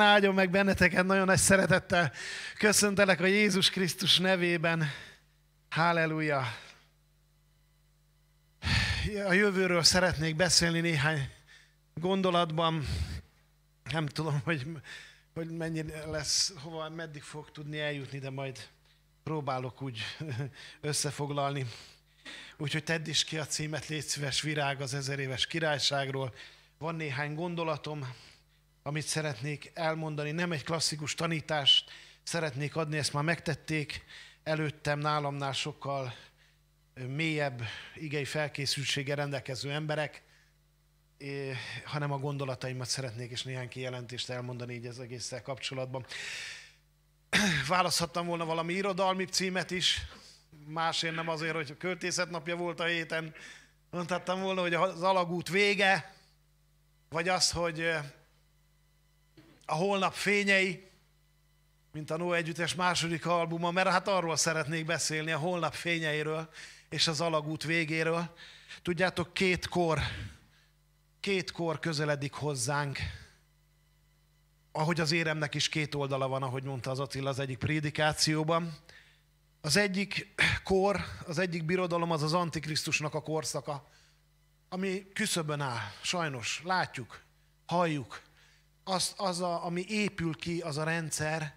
Áldjon meg benneteket, nagyon nagy szeretettel köszöntelek a Jézus Krisztus nevében. Halleluja! A jövőről szeretnék beszélni néhány gondolatban. Nem tudom, hogy, hogy mennyi lesz, hova, meddig fog tudni eljutni, de majd próbálok úgy összefoglalni. Úgyhogy tedd is ki a címet, légy szíves virág az ezer éves királyságról. Van néhány gondolatom, amit szeretnék elmondani. Nem egy klasszikus tanítást szeretnék adni, ezt már megtették előttem nálamnál sokkal mélyebb igei felkészültsége rendelkező emberek, hanem a gondolataimat szeretnék, és néhány kijelentést elmondani így az egésszel kapcsolatban. Választhattam volna valami irodalmi címet is, másért nem azért, hogy a költészet napja volt a héten, mondhattam volna, hogy az alagút vége, vagy az, hogy a holnap fényei, mint a No Együttes második albuma, mert hát arról szeretnék beszélni, a holnap fényeiről és az alagút végéről. Tudjátok, két kor, két kor közeledik hozzánk, ahogy az éremnek is két oldala van, ahogy mondta az Attila az egyik prédikációban. Az egyik kor, az egyik birodalom az az Antikrisztusnak a korszaka, ami küszöbön áll, sajnos, látjuk, halljuk, az, az a, ami épül ki, az a rendszer,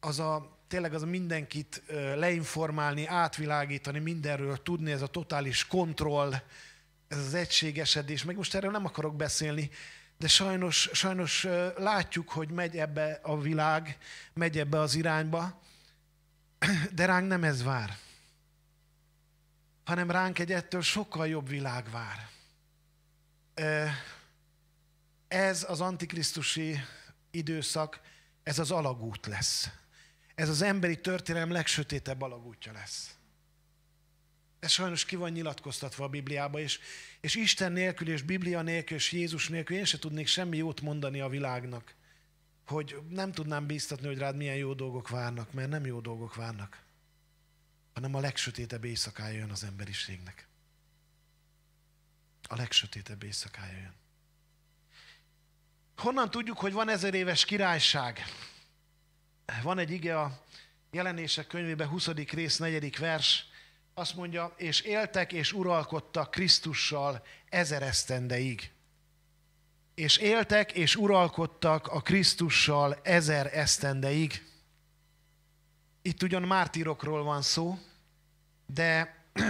az a tényleg az a mindenkit leinformálni, átvilágítani, mindenről tudni, ez a totális kontroll, ez az egységesedés, meg most erről nem akarok beszélni, de sajnos, sajnos látjuk, hogy megy ebbe a világ, megy ebbe az irányba, de ránk nem ez vár, hanem ránk egy ettől sokkal jobb világ vár ez az antikrisztusi időszak, ez az alagút lesz. Ez az emberi történelem legsötétebb alagútja lesz. Ez sajnos ki van nyilatkoztatva a Bibliába, és, és Isten nélkül, és Biblia nélkül, és Jézus nélkül én se tudnék semmi jót mondani a világnak. Hogy nem tudnám bíztatni, hogy rád milyen jó dolgok várnak, mert nem jó dolgok várnak, hanem a legsötétebb éjszakája jön az emberiségnek. A legsötétebb éjszakája jön. Honnan tudjuk, hogy van ezer éves királyság? Van egy ige a jelenések könyvében 20. rész, 4. vers, azt mondja, és éltek és uralkodtak Krisztussal ezer esztendeig. És éltek és uralkodtak a Krisztussal ezer esztendeig. Itt ugyan mártírokról van szó, de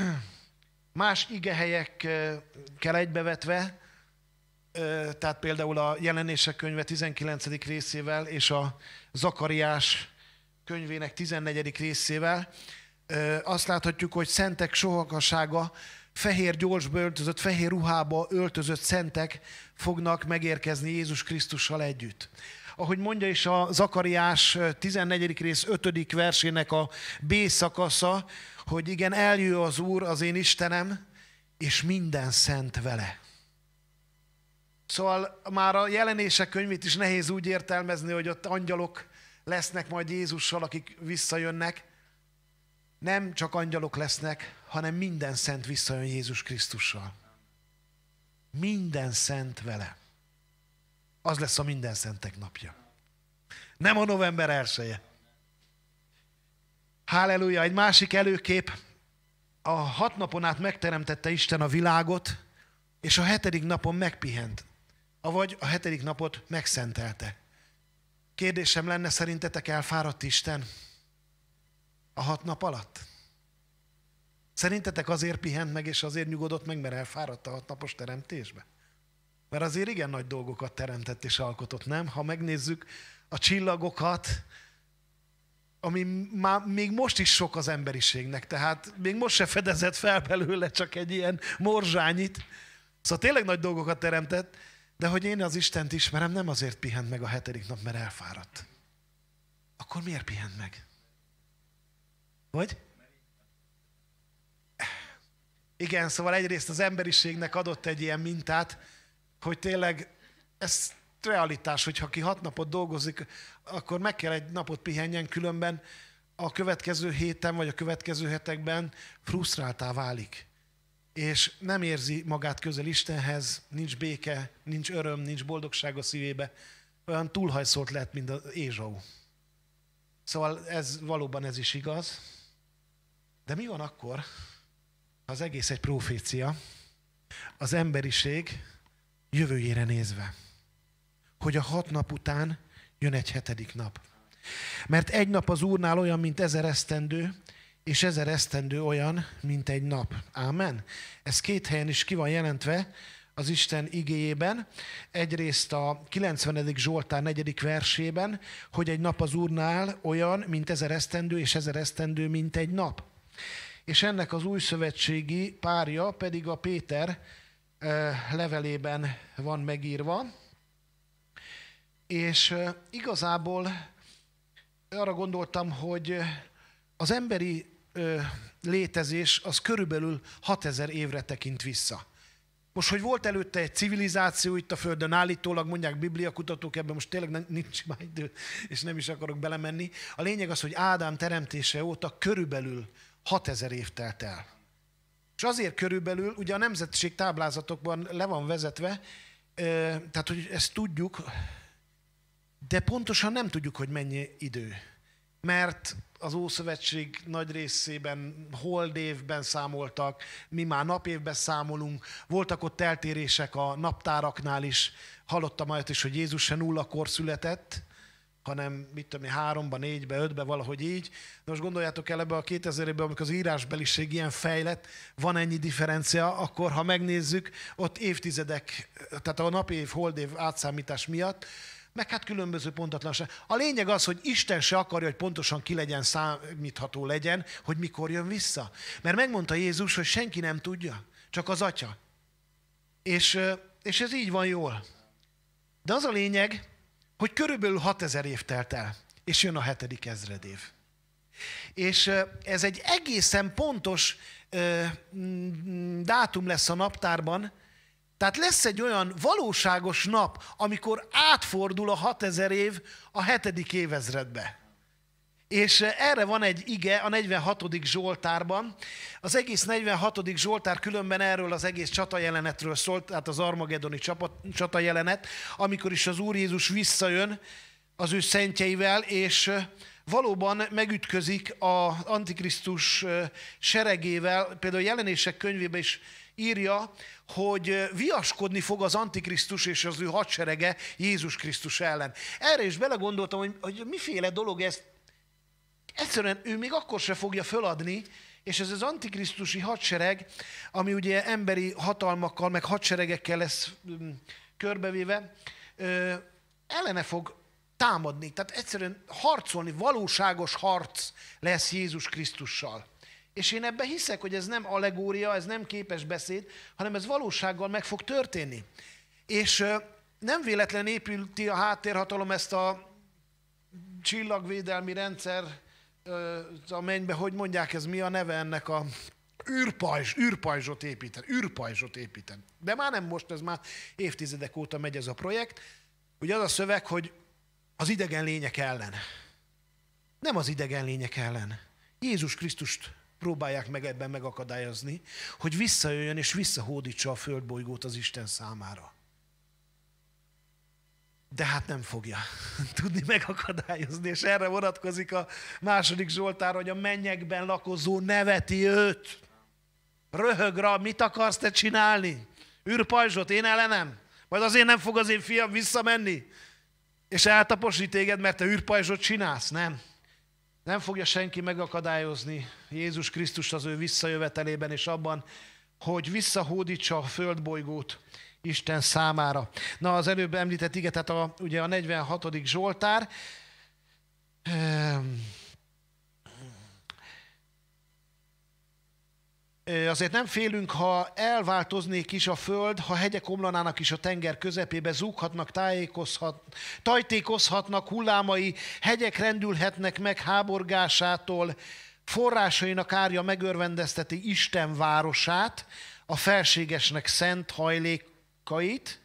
más igehelyekkel egybevetve tehát például a jelenések könyve 19. részével és a Zakariás könyvének 14. részével azt láthatjuk, hogy szentek sohakasága, fehér gyorsba öltözött, fehér ruhába öltözött szentek fognak megérkezni Jézus Krisztussal együtt. Ahogy mondja is a Zakariás 14. rész 5. versének a B szakasza, hogy igen, eljő az Úr, az én Istenem, és minden szent vele. Szóval már a jelenések könyvét is nehéz úgy értelmezni, hogy ott angyalok lesznek majd Jézussal, akik visszajönnek. Nem csak angyalok lesznek, hanem minden szent visszajön Jézus Krisztussal. Minden szent vele. Az lesz a minden szentek napja. Nem a november elsője. Halleluja, egy másik előkép. A hat napon át megteremtette Isten a világot, és a hetedik napon megpihent avagy a hetedik napot megszentelte. Kérdésem lenne, szerintetek elfáradt Isten a hat nap alatt? Szerintetek azért pihent meg, és azért nyugodott meg, mert elfáradt a hatnapos teremtésbe? Mert azért igen nagy dolgokat teremtett és alkotott, nem? Ha megnézzük a csillagokat, ami már még most is sok az emberiségnek, tehát még most se fedezett fel belőle csak egy ilyen morzsányit. Szóval tényleg nagy dolgokat teremtett, de hogy én az Istent ismerem, nem azért pihent meg a hetedik nap, mert elfáradt. Akkor miért pihent meg? Vagy Igen, szóval egyrészt az emberiségnek adott egy ilyen mintát, hogy tényleg ez realitás, hogy ha ki hat napot dolgozik, akkor meg kell egy napot pihenjen, különben a következő héten vagy a következő hetekben frusztráltá válik és nem érzi magát közel Istenhez, nincs béke, nincs öröm, nincs boldogság a szívébe, olyan túlhajszolt lett, mint az Ézsau. Szóval ez valóban ez is igaz. De mi van akkor, ha az egész egy profécia, az emberiség jövőjére nézve, hogy a hat nap után jön egy hetedik nap. Mert egy nap az Úrnál olyan, mint ezer esztendő, és ezer esztendő olyan, mint egy nap. Ámen. Ez két helyen is ki van jelentve az Isten igéjében. Egyrészt a 90. Zsoltár 4. versében, hogy egy nap az Úrnál olyan, mint ezer esztendő, és ezer esztendő, mint egy nap. És ennek az új szövetségi párja pedig a Péter levelében van megírva. És igazából arra gondoltam, hogy az emberi ö, létezés az körülbelül 6000 évre tekint vissza. Most, hogy volt előtte egy civilizáció itt a Földön, állítólag mondják bibliakutatók, ebben most tényleg nem, nincs már idő, és nem is akarok belemenni. A lényeg az, hogy Ádám teremtése óta körülbelül 6000 év telt el. És azért körülbelül, ugye a nemzetség táblázatokban le van vezetve, tehát hogy ezt tudjuk, de pontosan nem tudjuk, hogy mennyi idő mert az Ószövetség nagy részében hold évben számoltak, mi már napévben számolunk, voltak ott eltérések a naptáraknál is, hallottam majd is, hogy Jézus se nullakor született, hanem mit tudom én, háromba, négybe, ötbe, valahogy így. De most gondoljátok el ebbe a 2000 évben, amikor az írásbeliség ilyen fejlett, van ennyi differencia, akkor ha megnézzük, ott évtizedek, tehát a napév, holdév átszámítás miatt meg hát különböző pontatlanság. A lényeg az, hogy Isten se akarja, hogy pontosan ki legyen, számítható legyen, hogy mikor jön vissza. Mert megmondta Jézus, hogy senki nem tudja, csak az Atya. És, és ez így van jól. De az a lényeg, hogy körülbelül 6000 év telt el, és jön a hetedik ezredév. És ez egy egészen pontos dátum lesz a naptárban, tehát lesz egy olyan valóságos nap, amikor átfordul a 6000 év a hetedik évezredbe. És eh, erre van egy ige a 46. Zsoltárban. Az egész 46. Zsoltár különben erről az egész csatajelenetről szólt, tehát az Armagedoni csatajelenet, amikor is az Úr Jézus visszajön az ő szentjeivel, és eh, valóban megütközik az Antikrisztus eh, seregével. Például a jelenések könyvében is írja, hogy viaskodni fog az Antikrisztus és az ő hadserege Jézus Krisztus ellen. Erre is belegondoltam, hogy, hogy miféle dolog ez. Egyszerűen ő még akkor se fogja föladni, és ez az antikrisztusi hadsereg, ami ugye emberi hatalmakkal, meg hadseregekkel lesz mm, körbevéve, ö, ellene fog támadni. Tehát egyszerűen harcolni, valóságos harc lesz Jézus Krisztussal. És én ebben hiszek, hogy ez nem allegória, ez nem képes beszéd, hanem ez valósággal meg fog történni. És nem véletlen épülti a háttérhatalom ezt a csillagvédelmi rendszer a mennybe, hogy mondják ez mi a neve ennek a űrpajzs, űrpajzsot építen, űrpajzsot építen. De már nem most, ez már évtizedek óta megy ez a projekt. Ugye az a szöveg, hogy az idegen lények ellen. Nem az idegen lények ellen. Jézus Krisztust próbálják meg ebben megakadályozni, hogy visszajöjjön és visszahódítsa a földbolygót az Isten számára. De hát nem fogja tudni megakadályozni, és erre vonatkozik a második Zsoltár, hogy a mennyekben lakozó neveti őt. Röhög rá, mit akarsz te csinálni? Űrpajzsot, én ellenem? Majd azért nem fog az én fiam visszamenni? És eltaposít téged, mert te űrpajzsot csinálsz, nem? Nem fogja senki megakadályozni Jézus Krisztus az ő visszajövetelében és abban, hogy visszahódítsa a földbolygót Isten számára. Na, az előbb említett ige, tehát a, ugye a 46. Zsoltár, ehm, Azért nem félünk, ha elváltoznék is a föld, ha hegyek omlanának is a tenger közepébe, zúghatnak, tájékozhat, tajtékozhatnak hullámai, hegyek rendülhetnek meg háborgásától, forrásainak árja megörvendezteti Isten városát, a felségesnek szent hajlékait,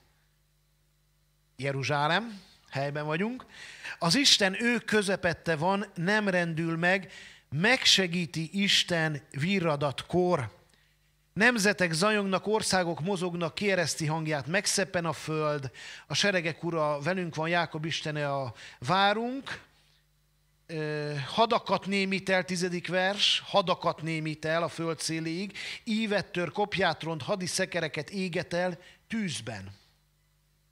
Jeruzsálem, helyben vagyunk, az Isten ő közepette van, nem rendül meg, megsegíti Isten virradatkor. Nemzetek zajognak, országok mozognak, kiereszti hangját, megszeppen a föld, a seregek ura velünk van, Jákob Istene a várunk. Hadakat némít el, tizedik vers, hadakat némít el a föld széléig, ívet tör, kopját ront, hadi szekereket éget el tűzben.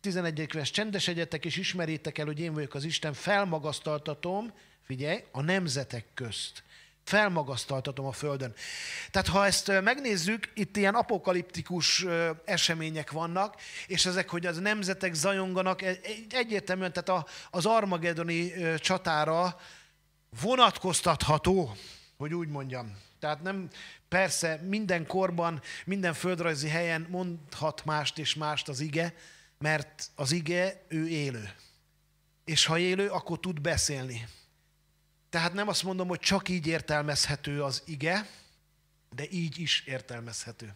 11. vers, csendesedjetek és ismerjétek el, hogy én vagyok az Isten, felmagasztaltatom, Figyelj, a nemzetek közt. Felmagasztaltatom a Földön. Tehát ha ezt megnézzük, itt ilyen apokaliptikus események vannak, és ezek, hogy az nemzetek zajonganak, e, e, egyértelműen tehát az Armagedoni csatára vonatkoztatható, hogy úgy mondjam. Tehát nem, persze minden korban, minden földrajzi helyen mondhat mást és mást az ige, mert az ige, ő élő. És ha élő, akkor tud beszélni. Tehát nem azt mondom, hogy csak így értelmezhető az ige, de így is értelmezhető.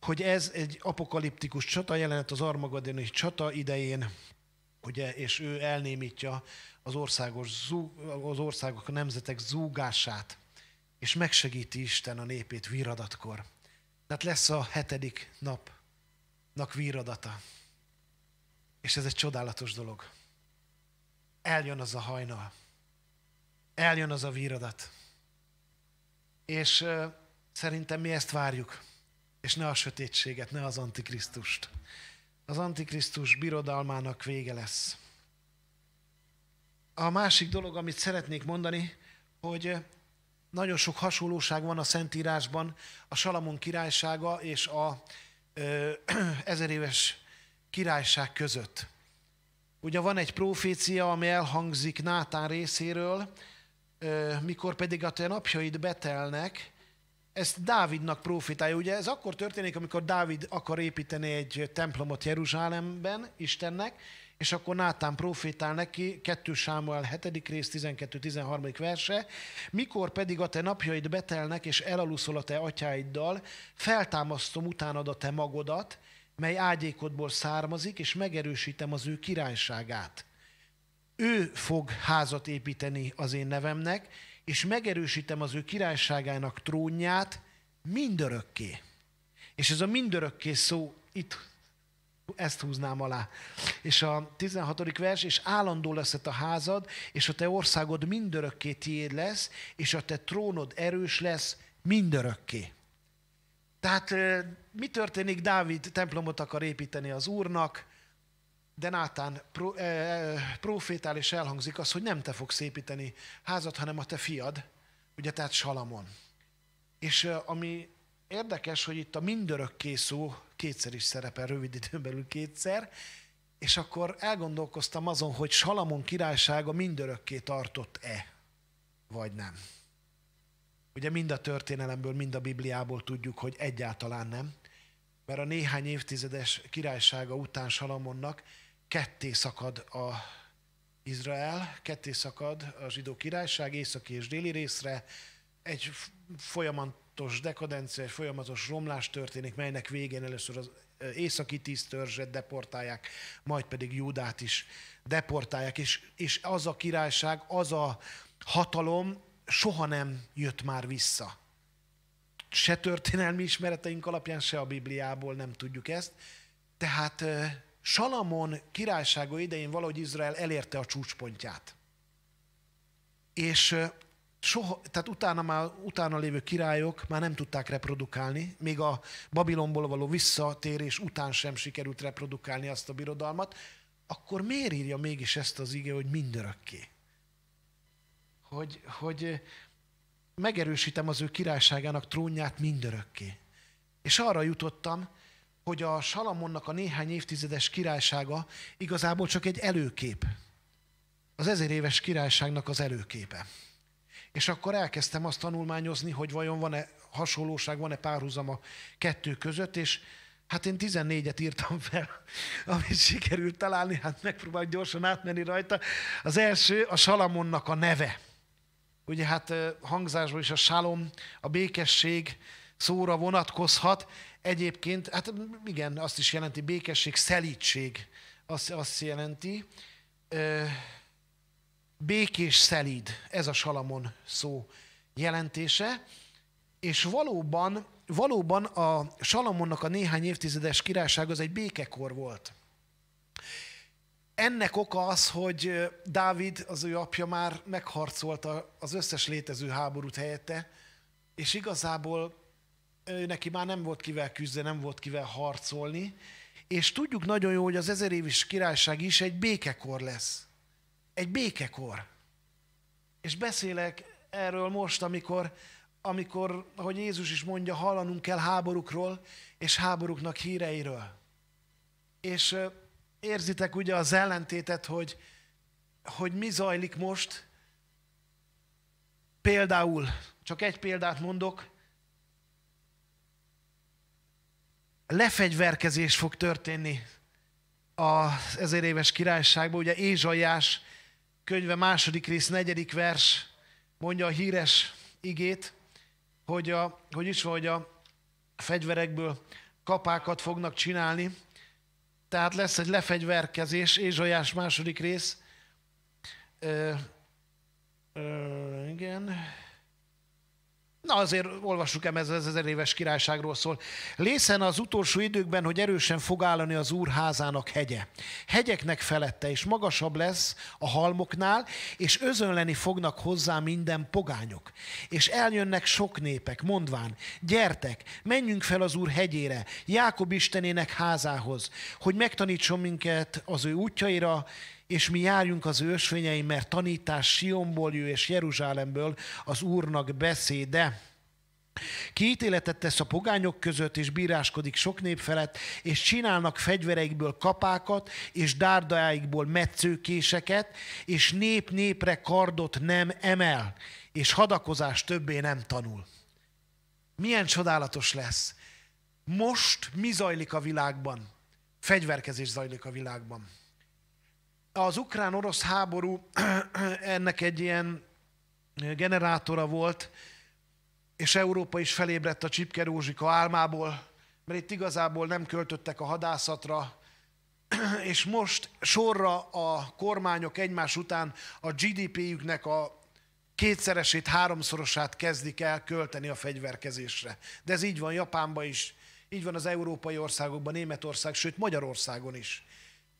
Hogy ez egy apokaliptikus csata jelenet az Armagadoni csata idején, ugye, és ő elnémítja az, országos, az országok, a nemzetek zúgását, és megsegíti Isten a népét viradatkor. Tehát lesz a hetedik napnak víradata. És ez egy csodálatos dolog. Eljön az a hajnal eljön az a víradat. És szerintem mi ezt várjuk. És ne a sötétséget, ne az antikrisztust. Az antikrisztus birodalmának vége lesz. A másik dolog, amit szeretnék mondani, hogy nagyon sok hasonlóság van a Szentírásban a Salamon királysága és a ö, ezeréves királyság között. Ugye van egy profécia, ami elhangzik Nátán részéről, mikor pedig a te napjaid betelnek, ezt Dávidnak profitálja. Ugye ez akkor történik, amikor Dávid akar építeni egy templomot Jeruzsálemben Istennek, és akkor Nátán profétál neki, 2 Sámuel 7. rész 12-13. verse, mikor pedig a te napjaid betelnek, és elaluszol a te atyáiddal, feltámasztom utánad a te magodat, mely ágyékodból származik, és megerősítem az ő királyságát ő fog házat építeni az én nevemnek, és megerősítem az ő királyságának trónját mindörökké. És ez a mindörökké szó itt ezt húznám alá. És a 16. vers, és állandó lesz a házad, és a te országod mindörökké tiéd lesz, és a te trónod erős lesz mindörökké. Tehát mi történik? Dávid templomot akar építeni az Úrnak, de Nátán pro, e, eh, eh, profétál és elhangzik az, hogy nem te fogsz építeni házat, hanem a te fiad, ugye tehát Salamon. És eh, ami érdekes, hogy itt a mindörökké szó kétszer is szerepel, rövid időn belül kétszer, és akkor elgondolkoztam azon, hogy Salamon királysága mindörökké tartott-e, vagy nem. Ugye mind a történelemből, mind a Bibliából tudjuk, hogy egyáltalán nem, mert a néhány évtizedes királysága után Salamonnak ketté szakad a Izrael, ketté szakad a zsidó királyság északi és déli részre, egy folyamatos dekadencia, egy folyamatos romlás történik, melynek végén először az északi tíz törzset deportálják, majd pedig Júdát is deportálják, és, és az a királyság, az a hatalom soha nem jött már vissza. Se történelmi ismereteink alapján, se a Bibliából nem tudjuk ezt. Tehát Salamon királysága idején valahogy Izrael elérte a csúcspontját. És soha, tehát utána, már, utána lévő királyok már nem tudták reprodukálni, még a Babilonból való visszatérés után sem sikerült reprodukálni azt a birodalmat, akkor miért írja mégis ezt az ige, hogy mindörökké? Hogy, hogy megerősítem az ő királyságának trónját mindörökké. És arra jutottam, hogy a Salamonnak a néhány évtizedes királysága igazából csak egy előkép. Az ezer éves királyságnak az előképe. És akkor elkezdtem azt tanulmányozni, hogy vajon van-e hasonlóság, van-e párhuzam a kettő között, és hát én 14-et írtam fel, amit sikerült találni, hát megpróbálok gyorsan átmenni rajta. Az első a Salamonnak a neve. Ugye hát hangzásból is a salom, a békesség szóra vonatkozhat, Egyébként, hát igen, azt is jelenti békesség, szelítség, azt, azt jelenti. Békés szelíd, ez a Salamon szó jelentése. És valóban, valóban a Salamonnak a néhány évtizedes királyság az egy békekor volt. Ennek oka az, hogy Dávid, az ő apja már megharcolta az összes létező háborút helyette, és igazából neki már nem volt kivel küzdeni, nem volt kivel harcolni, és tudjuk nagyon jó, hogy az ezer évis királyság is egy békekor lesz. Egy békekor. És beszélek erről most, amikor, amikor, ahogy Jézus is mondja, hallanunk kell háborúkról és háborúknak híreiről. És érzitek ugye az ellentétet, hogy, hogy mi zajlik most. Például, csak egy példát mondok, lefegyverkezés fog történni az ezer éves királyságban. Ugye Ézsaiás könyve második rész, negyedik vers mondja a híres igét, hogy, a, hogy is van, hogy a fegyverekből kapákat fognak csinálni. Tehát lesz egy lefegyverkezés, Ézsaiás második rész. Ö, ö, igen. Na azért olvassuk el, ez az ezer éves királyságról szól. Lészen az utolsó időkben, hogy erősen fog állani az házának hegye. Hegyeknek felette, és magasabb lesz a halmoknál, és özönleni fognak hozzá minden pogányok. És eljönnek sok népek, mondván, gyertek, menjünk fel az úr hegyére, Jákob istenének házához, hogy megtanítson minket az ő útjaira, és mi járjunk az ősvényeim, mert tanítás Sionból jő és Jeruzsálemből az Úrnak beszéde. Ki ítéletet tesz a pogányok között, és bíráskodik sok nép felett, és csinálnak fegyvereikből kapákat, és dárdáikból metszőkéseket, és nép népre kardot nem emel, és hadakozás többé nem tanul. Milyen csodálatos lesz! Most mi zajlik a világban? Fegyverkezés zajlik a világban az ukrán-orosz háború ennek egy ilyen generátora volt, és Európa is felébredt a Csipke Rózsika álmából, mert itt igazából nem költöttek a hadászatra, és most sorra a kormányok egymás után a GDP-jüknek a kétszeresét, háromszorosát kezdik el költeni a fegyverkezésre. De ez így van Japánban is, így van az európai országokban, Németország, sőt Magyarországon is.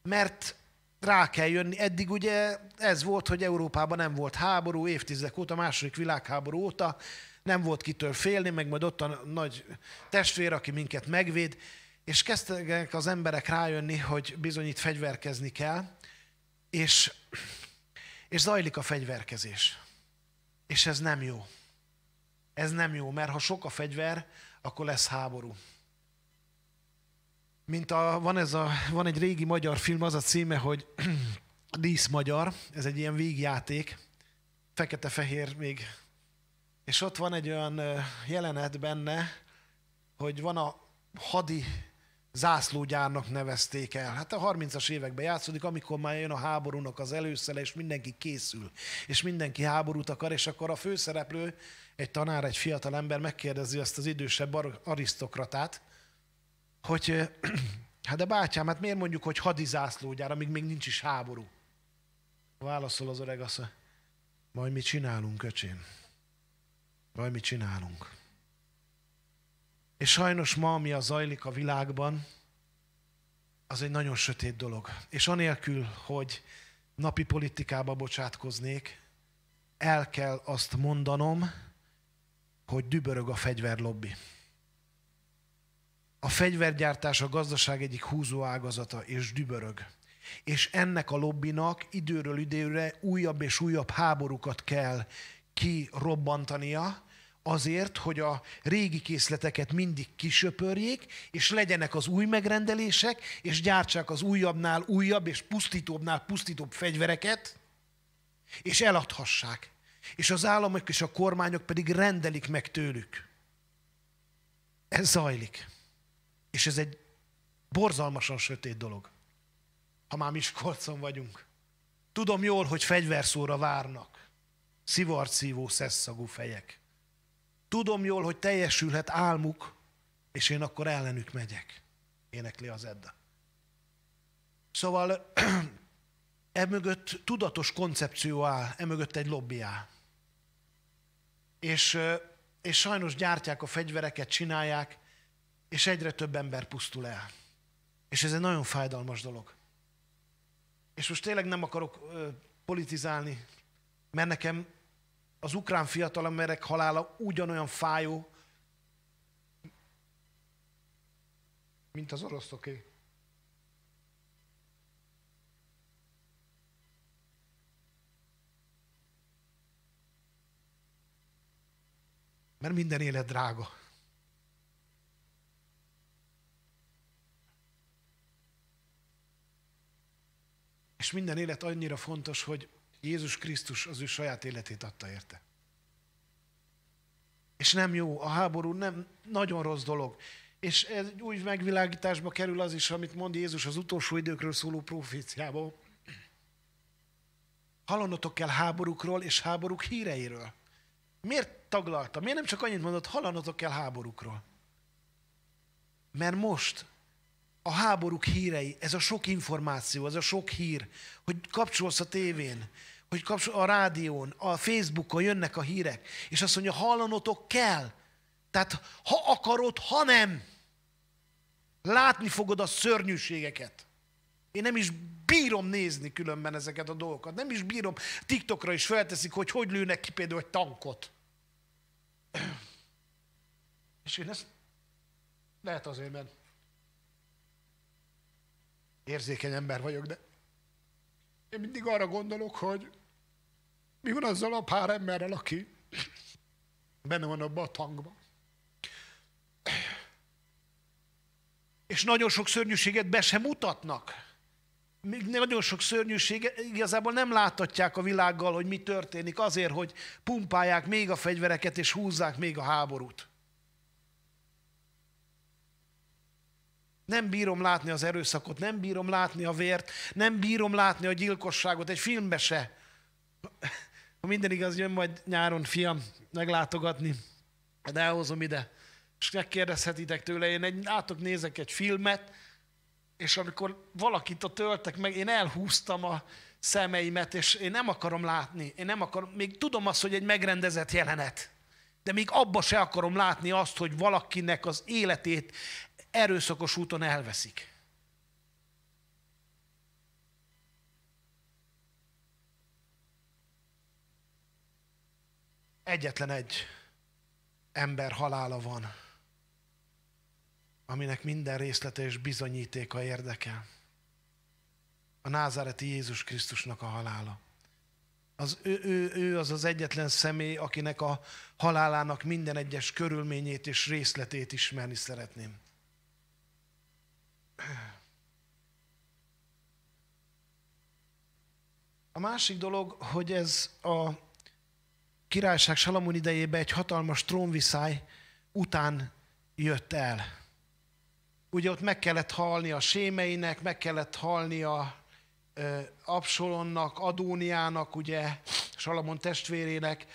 Mert rá kell jönni. Eddig ugye ez volt, hogy Európában nem volt háború, évtizedek óta, második világháború óta, nem volt kitől félni, meg majd ott a nagy testvér, aki minket megvéd, és kezdtek az emberek rájönni, hogy bizony itt fegyverkezni kell, és, és zajlik a fegyverkezés. És ez nem jó. Ez nem jó, mert ha sok a fegyver, akkor lesz háború mint a, van, ez a, van egy régi magyar film, az a címe, hogy Dísz Magyar, ez egy ilyen végjáték, fekete-fehér még, és ott van egy olyan jelenet benne, hogy van a hadi zászlógyárnak nevezték el. Hát a 30-as években játszódik, amikor már jön a háborúnak az előszele, és mindenki készül, és mindenki háborút akar, és akkor a főszereplő, egy tanár, egy fiatal ember megkérdezi azt az idősebb arisztokratát, hogy hát de bátyám, hát miért mondjuk, hogy hadizászlógyár, amíg még nincs is háború? Válaszol az öreg azt, majd mi csinálunk, öcsém. Majd mi csinálunk. És sajnos ma, ami a zajlik a világban, az egy nagyon sötét dolog. És anélkül, hogy napi politikába bocsátkoznék, el kell azt mondanom, hogy dübörög a fegyverlobbi. A fegyvergyártás a gazdaság egyik húzó ágazata, és dübörög. És ennek a lobbinak időről időre újabb és újabb háborúkat kell kirobbantania, azért, hogy a régi készleteket mindig kisöpörjék, és legyenek az új megrendelések, és gyártsák az újabbnál újabb és pusztítóbbnál pusztítóbb fegyvereket, és eladhassák. És az államok és a kormányok pedig rendelik meg tőlük. Ez zajlik. És ez egy borzalmasan sötét dolog, ha már Miskolcon vagyunk. Tudom jól, hogy fegyverszóra várnak, szivarcívó, szesszagú fejek. Tudom jól, hogy teljesülhet álmuk, és én akkor ellenük megyek, énekli az Edda. Szóval emögött e tudatos koncepció áll, emögött egy lobby áll. És, és sajnos gyártják a fegyvereket, csinálják, és egyre több ember pusztul el. És ez egy nagyon fájdalmas dolog. És most tényleg nem akarok ö, politizálni, mert nekem az ukrán fiatal emberek halála ugyanolyan fájó, mint az oroszoké. Mert minden élet drága. És minden élet annyira fontos, hogy Jézus Krisztus az ő saját életét adta érte. És nem jó, a háború nem nagyon rossz dolog. És ez egy új megvilágításba kerül az is, amit mond Jézus az utolsó időkről szóló proféciában. Halanotok kell háborúkról és háborúk híreiről. Miért taglalta? Miért nem csak annyit mondott, halanotok kell háborúkról? Mert most a háborúk hírei, ez a sok információ, ez a sok hír, hogy kapcsolsz a tévén, hogy kapcsol a rádión, a Facebookon jönnek a hírek, és azt mondja, hallanotok kell. Tehát ha akarod, ha nem, látni fogod a szörnyűségeket. Én nem is bírom nézni különben ezeket a dolgokat. Nem is bírom. TikTokra is felteszik, hogy hogy lőnek ki például egy tankot. És én ezt lehet azért, mert érzékeny ember vagyok, de én mindig arra gondolok, hogy mi van azzal a pár emberrel, aki benne van abban a tankban. És nagyon sok szörnyűséget be sem mutatnak. Még nagyon sok szörnyűséget igazából nem láthatják a világgal, hogy mi történik, azért, hogy pumpálják még a fegyvereket és húzzák még a háborút. Nem bírom látni az erőszakot, nem bírom látni a vért, nem bírom látni a gyilkosságot, egy filmbe se. Ha minden igaz, jön majd nyáron fiam meglátogatni, de hát elhozom ide. És megkérdezhetitek tőle, én egy, átok nézek egy filmet, és amikor valakit a töltek meg, én elhúztam a szemeimet, és én nem akarom látni, én nem akarom, még tudom azt, hogy egy megrendezett jelenet, de még abba se akarom látni azt, hogy valakinek az életét erőszakos úton elveszik. Egyetlen egy ember halála van, aminek minden részlete és bizonyítéka érdekel. A názáreti Jézus Krisztusnak a halála. Az, ő, ő, ő az az egyetlen személy, akinek a halálának minden egyes körülményét és részletét ismerni szeretném. A másik dolog, hogy ez a királyság Salamon idejében egy hatalmas trónviszály után jött el. Ugye ott meg kellett halni a sémeinek, meg kellett halni a Absolonnak, Adóniának, ugye Salamon testvérének,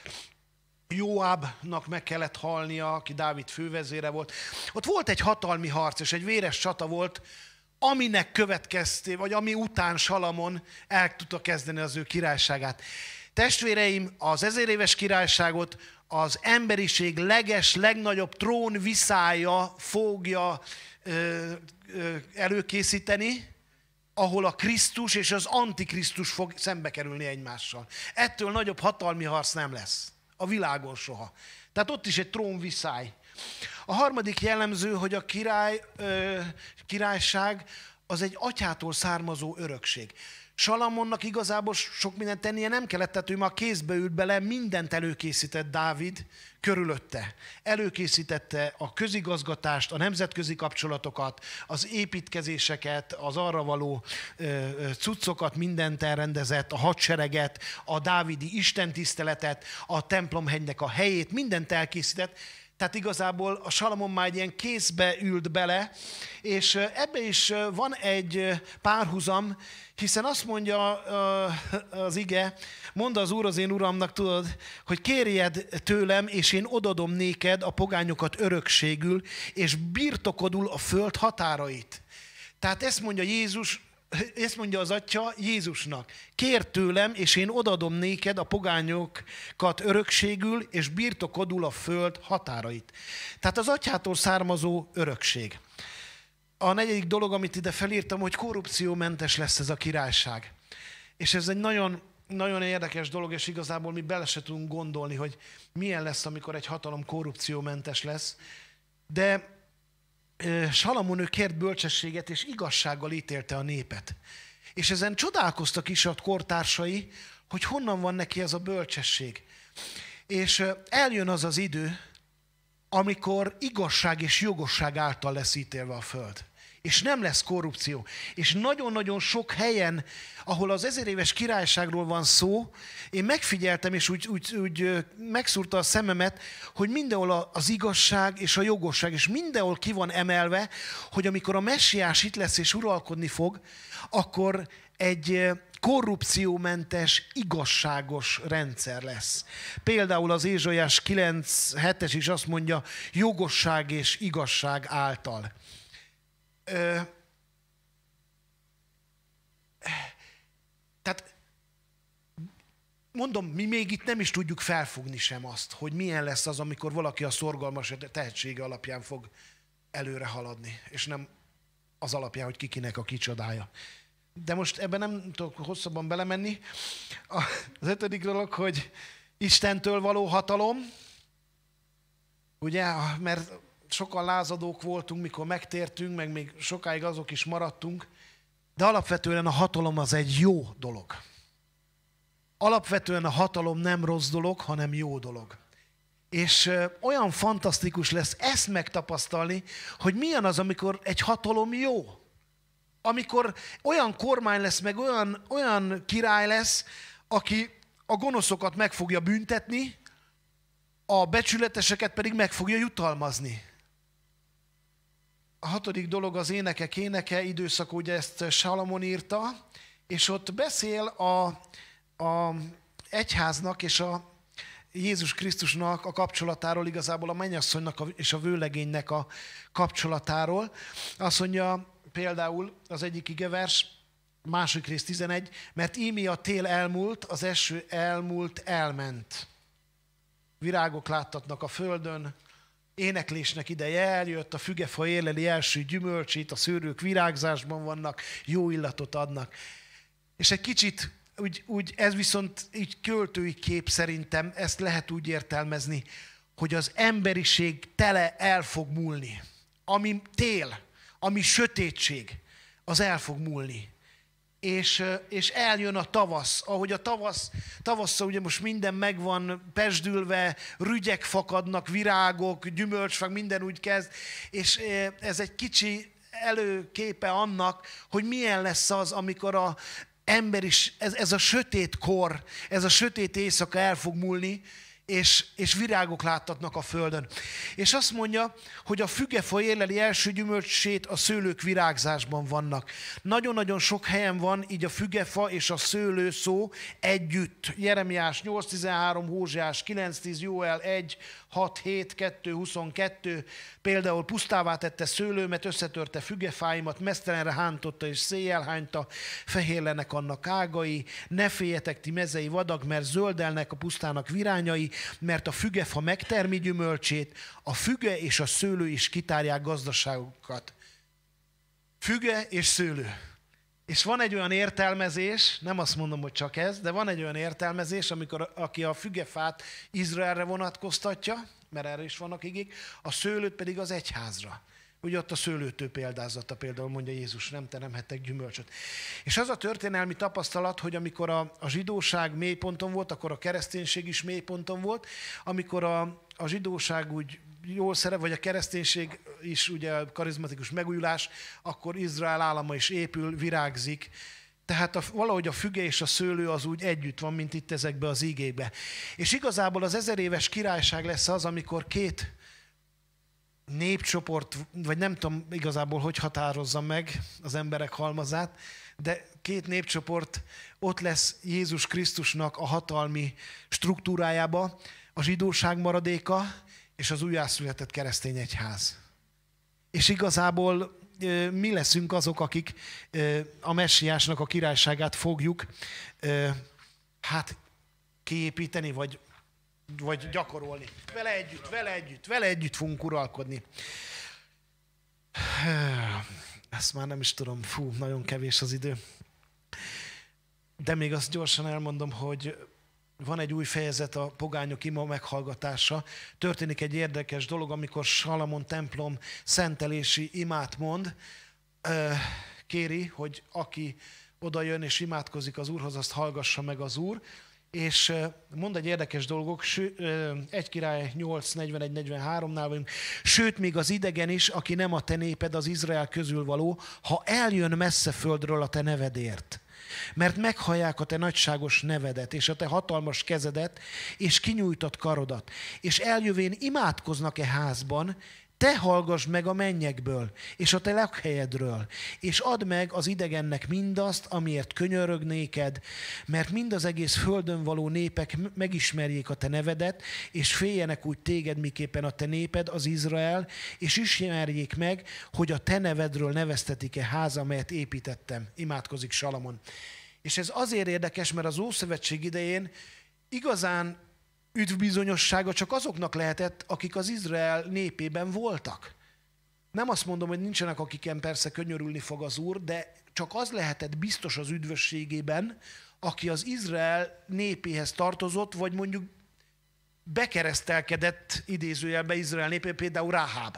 Joábnak meg kellett halnia, aki Dávid fővezére volt. Ott volt egy hatalmi harc, és egy véres csata volt, aminek következté, vagy ami után Salamon el tudta kezdeni az ő királyságát. Testvéreim, az éves királyságot az emberiség leges, legnagyobb trón viszája fogja ö, ö, előkészíteni, ahol a Krisztus és az Antikrisztus fog szembekerülni egymással. Ettől nagyobb hatalmi harc nem lesz a világon soha. Tehát ott is egy trónviszály. A harmadik jellemző, hogy a király, ö, királyság az egy atyától származó örökség. Salamonnak igazából sok mindent tennie nem kellett, tehát ő már kézbe ült bele, mindent előkészített Dávid körülötte. Előkészítette a közigazgatást, a nemzetközi kapcsolatokat, az építkezéseket, az arra való ö, cuccokat, mindent elrendezett, a hadsereget, a dávidi istentiszteletet, a templomhegynek a helyét, mindent elkészített tehát igazából a Salamon már egy ilyen kézbe ült bele, és ebbe is van egy párhuzam, hiszen azt mondja az ige, mondd az Úr az én Uramnak, tudod, hogy kérjed tőlem, és én odadom néked a pogányokat örökségül, és birtokodul a föld határait. Tehát ezt mondja Jézus, ezt mondja az atya Jézusnak, kér tőlem, és én odadom néked a pogányokat örökségül, és birtokodul a föld határait. Tehát az atyától származó örökség. A negyedik dolog, amit ide felírtam, hogy korrupciómentes lesz ez a királyság. És ez egy nagyon, nagyon érdekes dolog, és igazából mi bele se tudunk gondolni, hogy milyen lesz, amikor egy hatalom korrupciómentes lesz. De Salamon ő kért bölcsességet, és igazsággal ítélte a népet. És ezen csodálkoztak is a kortársai, hogy honnan van neki ez a bölcsesség. És eljön az az idő, amikor igazság és jogosság által lesz ítélve a föld és nem lesz korrupció. És nagyon-nagyon sok helyen, ahol az ezeréves királyságról van szó, én megfigyeltem, és úgy, úgy, úgy megszúrta a szememet, hogy mindenhol az igazság és a jogosság, és mindenhol ki van emelve, hogy amikor a messiás itt lesz és uralkodni fog, akkor egy korrupciómentes, igazságos rendszer lesz. Például az Ézsajás 9.7-es is azt mondja, jogosság és igazság által. Ö, tehát mondom, mi még itt nem is tudjuk felfogni sem azt, hogy milyen lesz az, amikor valaki a szorgalmas tehetsége alapján fog előre haladni, és nem az alapján, hogy kikinek a kicsodája. De most ebben nem tudok hosszabban belemenni. Az ötödik dolog, hogy Istentől való hatalom, ugye, mert sokan lázadók voltunk, mikor megtértünk, meg még sokáig azok is maradtunk, de alapvetően a hatalom az egy jó dolog. Alapvetően a hatalom nem rossz dolog, hanem jó dolog. És olyan fantasztikus lesz ezt megtapasztalni, hogy milyen az, amikor egy hatalom jó. Amikor olyan kormány lesz, meg olyan, olyan király lesz, aki a gonoszokat meg fogja büntetni, a becsületeseket pedig meg fogja jutalmazni a hatodik dolog az énekek éneke, időszak ugye ezt Salamon írta, és ott beszél a, a egyháznak és a Jézus Krisztusnak a kapcsolatáról, igazából a mennyasszonynak és a vőlegénynek a kapcsolatáról. Azt mondja például az egyik igevers, második rész 11, mert ími a tél elmúlt, az eső elmúlt, elment. Virágok láttatnak a földön, éneklésnek ideje eljött, a fügefa éleli első gyümölcsét, a szőrők virágzásban vannak, jó illatot adnak. És egy kicsit, úgy, úgy, ez viszont így költői kép szerintem, ezt lehet úgy értelmezni, hogy az emberiség tele el fog múlni. Ami tél, ami sötétség, az el fog múlni és, és eljön a tavasz. Ahogy a tavasz, tavasz, ugye most minden megvan pesdülve, rügyek fakadnak, virágok, gyümölcsfák, minden úgy kezd, és ez egy kicsi előképe annak, hogy milyen lesz az, amikor a ember is, ez, ez a sötét kor, ez a sötét éjszaka el fog múlni, és, és virágok láttatnak a földön. És azt mondja, hogy a fügefa éleli első gyümölcsét a szőlők virágzásban vannak. Nagyon-nagyon sok helyen van így a fügefa és a szőlő szó együtt. Jeremiás 8.13, Hózsás 9.10, Jóel 1, 6, 7, 2, 22, például pusztává tette szőlőmet, összetörte fügefáimat, mesztelenre hántotta és széjjel hányta, fehérlenek annak ágai, ne féljetek ti mezei vadag, mert zöldelnek a pusztának virányai, mert a fügefa megtermi gyümölcsét, a füge és a szőlő is kitárják gazdaságukat. Füge és szőlő. És van egy olyan értelmezés, nem azt mondom, hogy csak ez, de van egy olyan értelmezés, amikor aki a fügefát Izraelre vonatkoztatja, mert erre is vannak igék, a szőlőt pedig az egyházra. Ugye ott a szőlőtő példázata például mondja Jézus, nem teremhettek gyümölcsöt. És az a történelmi tapasztalat, hogy amikor a, a zsidóság mélyponton volt, akkor a kereszténység is mélyponton volt, amikor a, a zsidóság úgy jó szerep, vagy a kereszténység is ugye karizmatikus megújulás, akkor Izrael állama is épül, virágzik. Tehát a, valahogy a füge és a szőlő az úgy együtt van, mint itt ezekbe az ígébe. És igazából az ezer éves királyság lesz az, amikor két népcsoport, vagy nem tudom igazából, hogy határozza meg az emberek halmazát, de két népcsoport ott lesz Jézus Krisztusnak a hatalmi struktúrájába, a zsidóság maradéka, és az újjászületett keresztény egyház. És igazából mi leszünk azok, akik a messiásnak a királyságát fogjuk hát kiépíteni, vagy, vagy gyakorolni. Vele együtt, vele együtt, vele együtt fogunk uralkodni. Ezt már nem is tudom, fú, nagyon kevés az idő. De még azt gyorsan elmondom, hogy van egy új fejezet a pogányok ima meghallgatása. Történik egy érdekes dolog, amikor Salamon templom szentelési imát mond, kéri, hogy aki oda jön és imádkozik az Úrhoz, azt hallgassa meg az Úr, és mond egy érdekes dolgok, egy király 43 nál vagyunk, sőt, még az idegen is, aki nem a te néped, az Izrael közül való, ha eljön messze földről a te nevedért mert meghallják a te nagyságos nevedet, és a te hatalmas kezedet, és kinyújtott karodat, és eljövén imádkoznak-e házban, te hallgass meg a mennyekből, és a te lakhelyedről, és add meg az idegennek mindazt, amiért könyörög néked, mert mind az egész földön való népek megismerjék a te nevedet, és féljenek úgy téged, miképpen a te néped, az Izrael, és ismerjék meg, hogy a te nevedről neveztetik-e háza, amelyet építettem. Imádkozik Salamon. És ez azért érdekes, mert az Ószövetség idején igazán üdv csak azoknak lehetett, akik az Izrael népében voltak. Nem azt mondom, hogy nincsenek, akiken persze könyörülni fog az Úr, de csak az lehetett biztos az üdvösségében, aki az Izrael népéhez tartozott, vagy mondjuk bekeresztelkedett idézőjelbe Izrael népé, például Ráháb.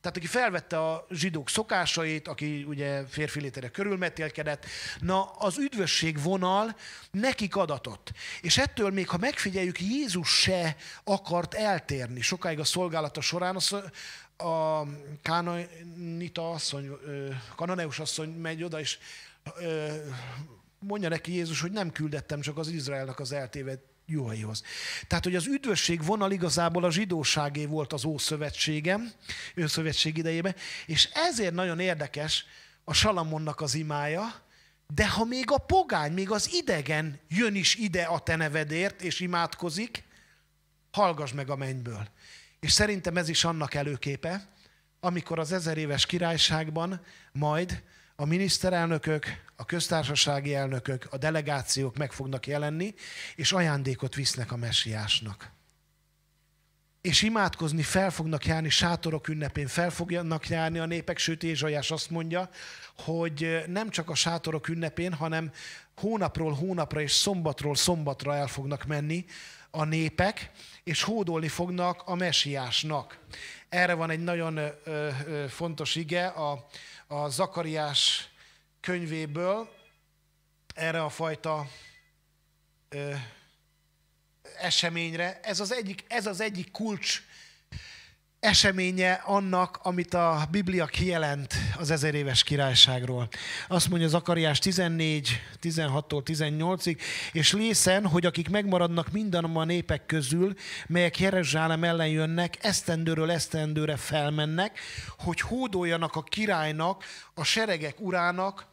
Tehát aki felvette a zsidók szokásait, aki ugye férfi létre körülmetélkedett, na az üdvösség vonal nekik adatott. És ettől még, ha megfigyeljük, Jézus se akart eltérni sokáig a szolgálata során, az, a Kánonita asszony, kananeus asszony megy oda, és mondja neki Jézus, hogy nem küldettem csak az Izraelnek az eltévedt juhaihoz. Tehát, hogy az üdvösség vonal igazából a zsidóságé volt az Ószövetségem, Őszövetség idejében, és ezért nagyon érdekes a Salamonnak az imája, de ha még a pogány, még az idegen jön is ide a te nevedért, és imádkozik, hallgass meg a mennyből. És szerintem ez is annak előképe, amikor az ezer éves királyságban majd a miniszterelnökök, a köztársasági elnökök, a delegációk meg fognak jelenni, és ajándékot visznek a messiásnak. És imádkozni fel fognak járni, sátorok ünnepén fel fognak járni a népek, sőt Ézsajás azt mondja, hogy nem csak a sátorok ünnepén, hanem hónapról hónapra és szombatról szombatra el fognak menni a népek, és hódolni fognak a messiásnak. Erre van egy nagyon fontos ige, a a Zakariás könyvéből erre a fajta ö, eseményre. Ez az, egyik, ez az egyik kulcs eseménye annak, amit a Biblia kijelent az ezer éves királyságról. Azt mondja Zakariás 14, 16-tól 18-ig, és lészen, hogy akik megmaradnak minden a népek közül, melyek Jerezsálem ellen jönnek, esztendőről esztendőre felmennek, hogy hódoljanak a királynak, a seregek urának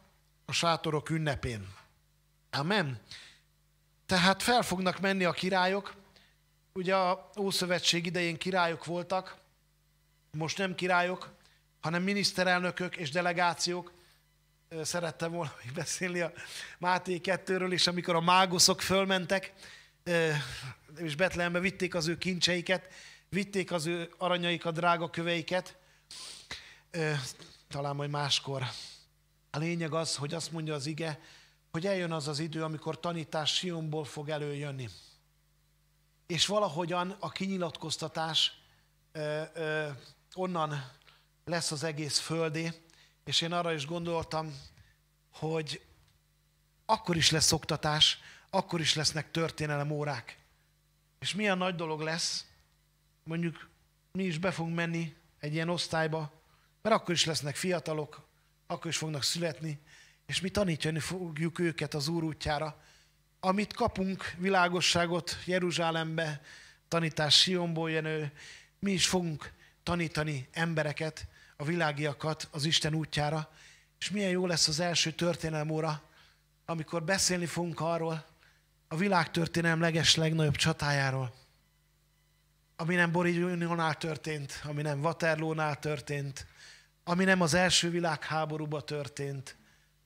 a sátorok ünnepén. Amen. Tehát fel fognak menni a királyok, ugye a Ószövetség idején királyok voltak, most nem királyok, hanem miniszterelnökök és delegációk. Szerettem volna még beszélni a Máté 2-ről is, amikor a mágoszok fölmentek, és Betlehembe vitték az ő kincseiket, vitték az ő aranyaikat, drága köveiket. Talán majd máskor. A lényeg az, hogy azt mondja az ige, hogy eljön az az idő, amikor tanítás Sionból fog előjönni. És valahogyan a kinyilatkoztatás onnan lesz az egész földi, és én arra is gondoltam, hogy akkor is lesz oktatás, akkor is lesznek történelem órák. És milyen nagy dolog lesz, mondjuk mi is be fogunk menni egy ilyen osztályba, mert akkor is lesznek fiatalok, akkor is fognak születni, és mi tanítani fogjuk őket az Úr útjára. Amit kapunk, világosságot Jeruzsálembe, tanítás Sionból jönő, mi is fogunk tanítani embereket, a világiakat az Isten útjára, és milyen jó lesz az első történelem óra, amikor beszélni fogunk arról, a világtörténelem leges legnagyobb csatájáról, ami nem Borigyónál történt, ami nem Waterloo-nál történt, ami nem az első világháborúba történt,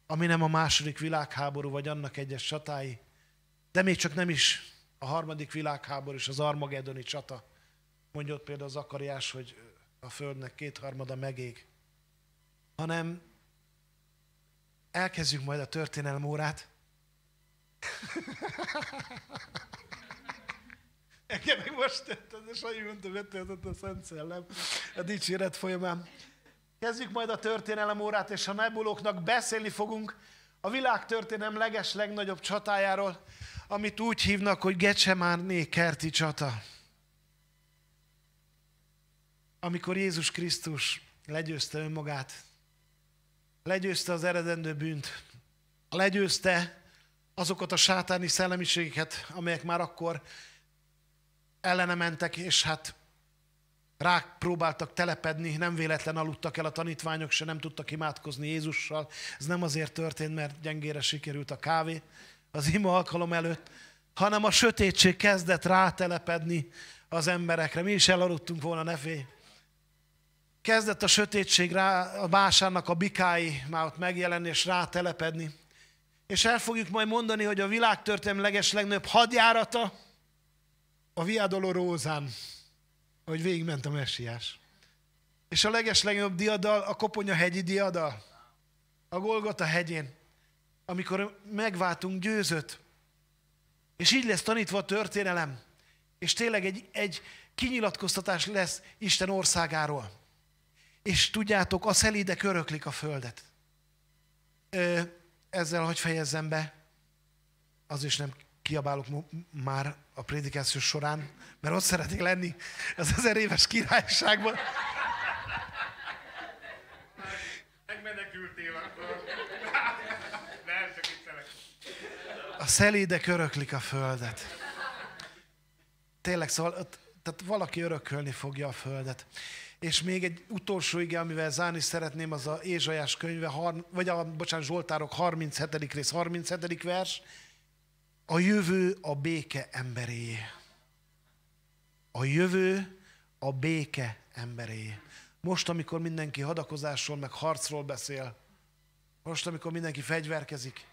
ami nem a második világháború vagy annak egyes csatái, de még csak nem is a harmadik világháború és az armagedoni csata. Mondja ott például Zakariás, hogy a Földnek kétharmada megég, hanem elkezdjük majd a történelem órát. Engem meg most tett, a annyi mondtam, betöltött a Szent Szellem a dicséret folyamán. Kezdjük majd a történelem órát, és a nebulóknak beszélni fogunk a világ történelem leges legnagyobb csatájáról, amit úgy hívnak, hogy Gecsemárné kerti csata amikor Jézus Krisztus legyőzte önmagát, legyőzte az eredendő bűnt, legyőzte azokat a sátáni szellemiségeket, amelyek már akkor ellene mentek, és hát rá próbáltak telepedni, nem véletlen aludtak el a tanítványok, se nem tudtak imádkozni Jézussal. Ez nem azért történt, mert gyengére sikerült a kávé az ima alkalom előtt, hanem a sötétség kezdett rátelepedni az emberekre. Mi is elaludtunk volna, ne félj. Kezdett a sötétség rá, a básárnak a bikái már ott megjelenni és rátelepedni. És el fogjuk majd mondani, hogy a világ leges legnagyobb hadjárata a viadoló rózán, hogy végigment a messiás. És a legeslegnagyobb diadal a Koponya hegyi diadal, a Golgota hegyén, amikor megváltunk győzött. És így lesz tanítva a történelem, és tényleg egy, egy kinyilatkoztatás lesz Isten országáról és tudjátok, a szelídek öröklik a földet. Ö, ezzel, hogy fejezzem be, az is nem kiabálok már a prédikáció során, mert ott szeretnék lenni az ezer éves királyságban. Megmenekültél akkor. Nem, csak A szelédek öröklik a földet. Tényleg, szóval, tehát valaki örökölni fogja a földet. És még egy utolsó ige, amivel zárni szeretném, az a Ézsajás könyve, vagy a, bocsánat, Zsoltárok 37. rész, 37. vers. A jövő a béke emberé. A jövő a béke emberé. Most, amikor mindenki hadakozásról, meg harcról beszél, most, amikor mindenki fegyverkezik,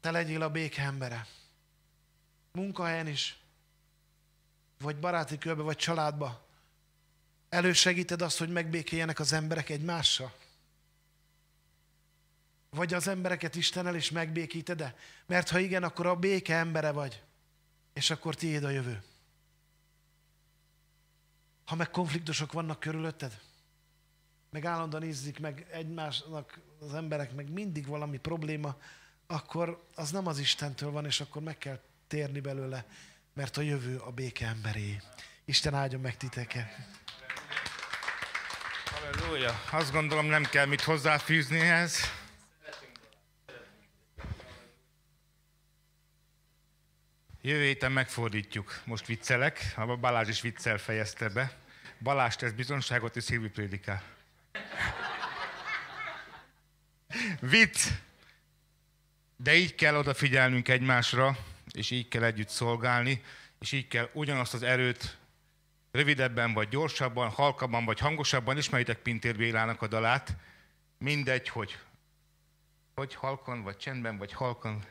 te legyél a béke embere. Munkahelyen is, vagy baráti körbe, vagy családba, Elősegíted azt, hogy megbékéljenek az emberek egymással? Vagy az embereket Istennel is megbékíted de Mert ha igen, akkor a béke embere vagy, és akkor tiéd a jövő. Ha meg konfliktusok vannak körülötted, meg állandóan ízzik meg egymásnak az emberek, meg mindig valami probléma, akkor az nem az Istentől van, és akkor meg kell térni belőle, mert a jövő a béke emberé. Isten áldjon meg titeket! Halleluja! Azt gondolom nem kell mit hozzáfűzni ehhez. Jövő héten megfordítjuk. Most viccelek, a Balázs is viccel fejezte be. Balázs tesz bizonságot, és Szilvi prédikál. Vicc! De így kell odafigyelnünk egymásra, és így kell együtt szolgálni, és így kell ugyanazt az erőt Rövidebben vagy gyorsabban, halkabban vagy hangosabban ismeritek Pintér Bélának a dalát. Mindegy, hogy, hogy halkan vagy csendben, vagy halkan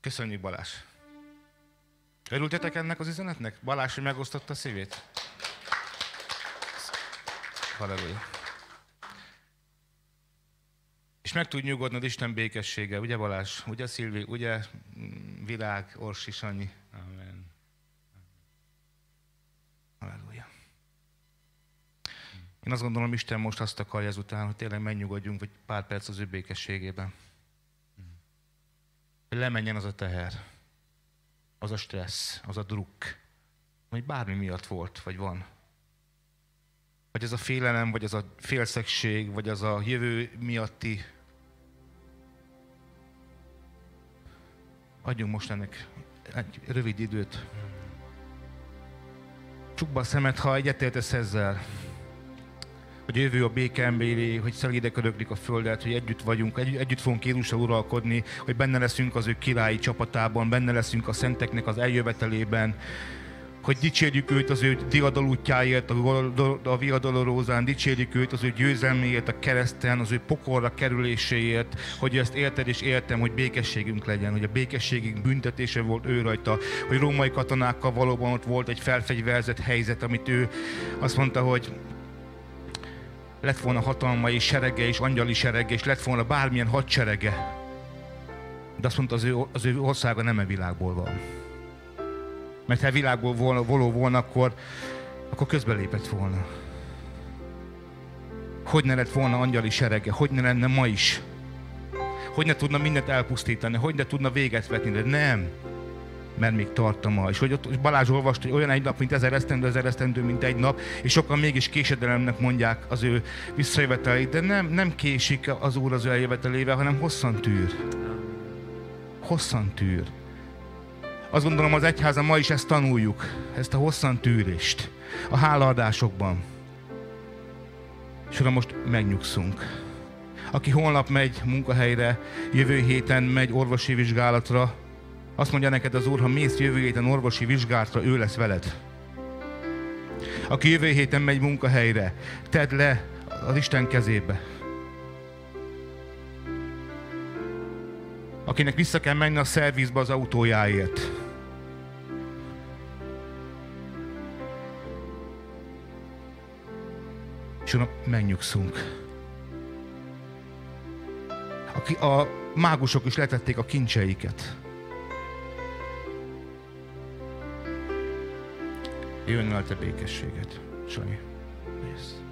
Köszönjük, Balás. Örültetek ennek az üzenetnek? Balás, hogy megosztotta a szívét? Halleluja. És meg tud nyugodnod Isten békessége, ugye Balás? Ugye Szilvi? Ugye mm, Világ? Orsi Sanyi? Amen. Halleluja. Én azt gondolom, Isten most azt akarja ezután, hogy tényleg megnyugodjunk, vagy pár perc az ő békességében. Hogy lemenjen az a teher, az a stressz, az a drukk, vagy bármi miatt volt, vagy van. Vagy ez a félelem, vagy ez a félszegség, vagy az a jövő miatti. Adjunk most ennek egy rövid időt. Csukba a szemed, ha egyetértesz ezzel, hogy jövő a béke emberi, hogy szelidek öröklik a földet, hogy együtt vagyunk, együtt, együtt fogunk Jézusra uralkodni, hogy benne leszünk az ő királyi csapatában, benne leszünk a szenteknek az eljövetelében, hogy dicsérjük őt az ő útjáért, a rózán, dicsérjük őt az ő győzelméért, a kereszten, az ő pokorra kerüléséért, hogy ezt érted és értem, hogy békességünk legyen, hogy a békességünk büntetése volt ő rajta, hogy római katonákkal valóban ott volt egy felfegyverzett helyzet, amit ő azt mondta, hogy lett volna hatalmai serege és angyali serege, és lett volna bármilyen hadserege. De azt mondta, az ő, az ő országa nem e világból van. Mert ha világból volna, voló volna, akkor, akkor közbelépett volna. Hogy ne lett volna angyali serege? Hogy ne lenne ma is? Hogy ne tudna mindent elpusztítani? Hogy ne tudna véget vetni? De nem mert még tartama. És hogy ott és Balázs olvast, hogy olyan egy nap, mint ezer esztendő, ezer esztendő, mint egy nap, és sokan mégis késedelemnek mondják az ő visszajöveteleit, de nem, nem késik az Úr az ő eljövetelével, hanem hosszan tűr. Hosszan tűr. Azt gondolom az egyháza ma is ezt tanuljuk, ezt a tűrést a hálaadásokban. És most megnyugszunk. Aki holnap megy munkahelyre, jövő héten megy orvosi vizsgálatra, azt mondja neked az Úr, ha mész jövő héten orvosi vizsgálatra, ő lesz veled. Aki jövő héten megy munkahelyre, tedd le az Isten kezébe. akinek vissza kell menni a szervizbe az autójáért. És uram, megnyugszunk. Aki a mágusok is letették a kincseiket. Jön el te békességet, Sanyi. Yes.